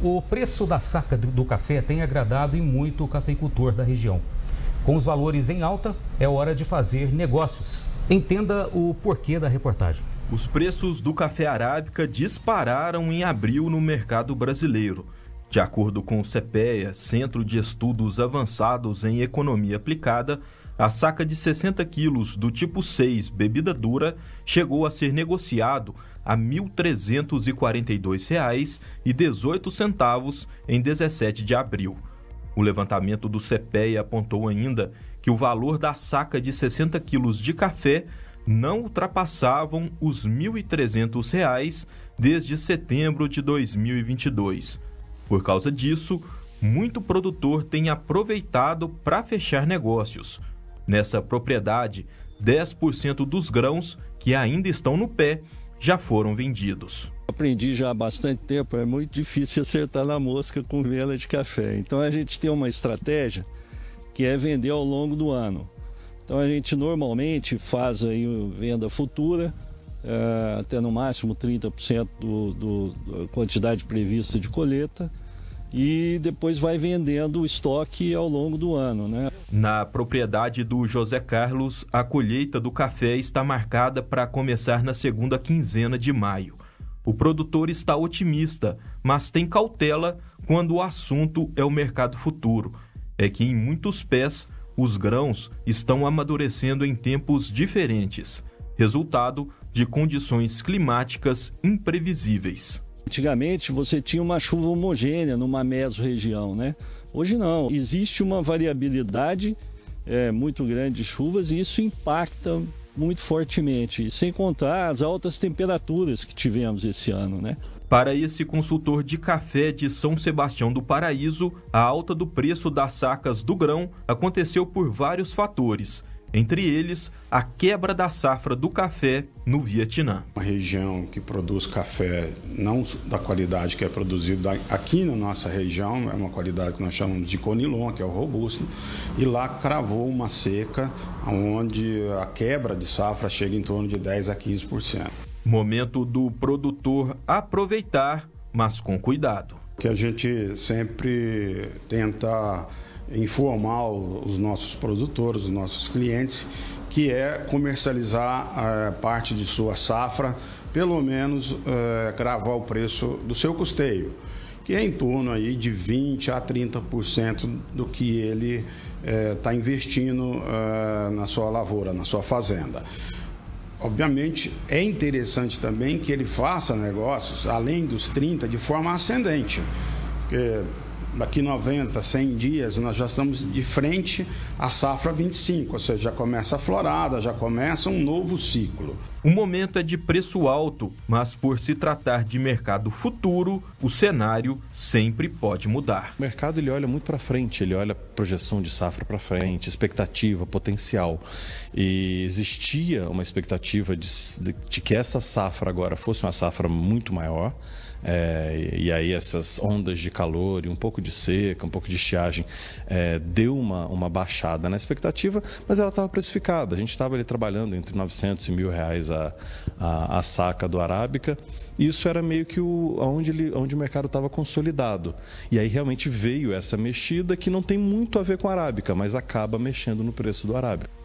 O preço da saca do café tem agradado e muito o cafeicultor da região. Com os valores em alta, é hora de fazer negócios. Entenda o porquê da reportagem. Os preços do café arábica dispararam em abril no mercado brasileiro. De acordo com o CPEA, Centro de Estudos Avançados em Economia Aplicada, a saca de 60 quilos do tipo 6, bebida dura, chegou a ser negociado a R$ 1.342,18 em 17 de abril. O levantamento do CPEA apontou ainda que o valor da saca de 60 quilos de café não ultrapassavam os R$ 1.300 desde setembro de 2022. Por causa disso, muito produtor tem aproveitado para fechar negócios. Nessa propriedade, 10% dos grãos que ainda estão no pé já foram vendidos. Aprendi já há bastante tempo, é muito difícil acertar na mosca com vela de café. Então a gente tem uma estratégia que é vender ao longo do ano. Então a gente normalmente faz aí venda futura, eh, até no máximo 30% da quantidade prevista de colheita e depois vai vendendo o estoque ao longo do ano. Né? Na propriedade do José Carlos, a colheita do café está marcada para começar na segunda quinzena de maio. O produtor está otimista, mas tem cautela quando o assunto é o mercado futuro. É que em muitos pés os grãos estão amadurecendo em tempos diferentes, resultado de condições climáticas imprevisíveis. Antigamente você tinha uma chuva homogênea numa mesorregião, né? Hoje não, existe uma variabilidade é, muito grande de chuvas e isso impacta muito fortemente, sem contar as altas temperaturas que tivemos esse ano, né? Para esse consultor de café de São Sebastião do Paraíso, a alta do preço das sacas do grão aconteceu por vários fatores, entre eles a quebra da safra do café no Vietnã. Uma região que produz café não da qualidade que é produzido aqui na nossa região, é uma qualidade que nós chamamos de conilon, que é o robusto, e lá cravou uma seca onde a quebra de safra chega em torno de 10 a 15%. Momento do produtor aproveitar, mas com cuidado. Que a gente sempre tenta informar os nossos produtores, os nossos clientes, que é comercializar a eh, parte de sua safra, pelo menos é, eh, gravar o preço do seu custeio, que é em torno aí de 20 a 30% do que ele está eh, é, investindo é, na sua lavoura, na sua fazenda. Obviamente, é interessante também que ele faça negócios além dos 30 de forma ascendente, porque daqui 90, 100 dias, nós já estamos de frente à safra 25, ou seja, já começa a florada, já começa um novo ciclo. O momento é de preço alto, mas por se tratar de mercado futuro, o cenário sempre pode mudar. O mercado ele olha muito para frente, ele olha projeção de safra para frente, expectativa, potencial. E existia uma expectativa de, de que essa safra agora fosse uma safra muito maior. É, e aí essas ondas de calor e um pouco de seca, um pouco de estiagem é, deu uma, uma baixada na expectativa, mas ela estava precificada. A gente estava ali trabalhando entre 900 e mil reais a, a, a saca do Arábica. Isso era meio que o, onde, ele, onde o mercado estava consolidado. E aí realmente veio essa mexida que não tem muito a ver com a Arábica, mas acaba mexendo no preço do Arábica.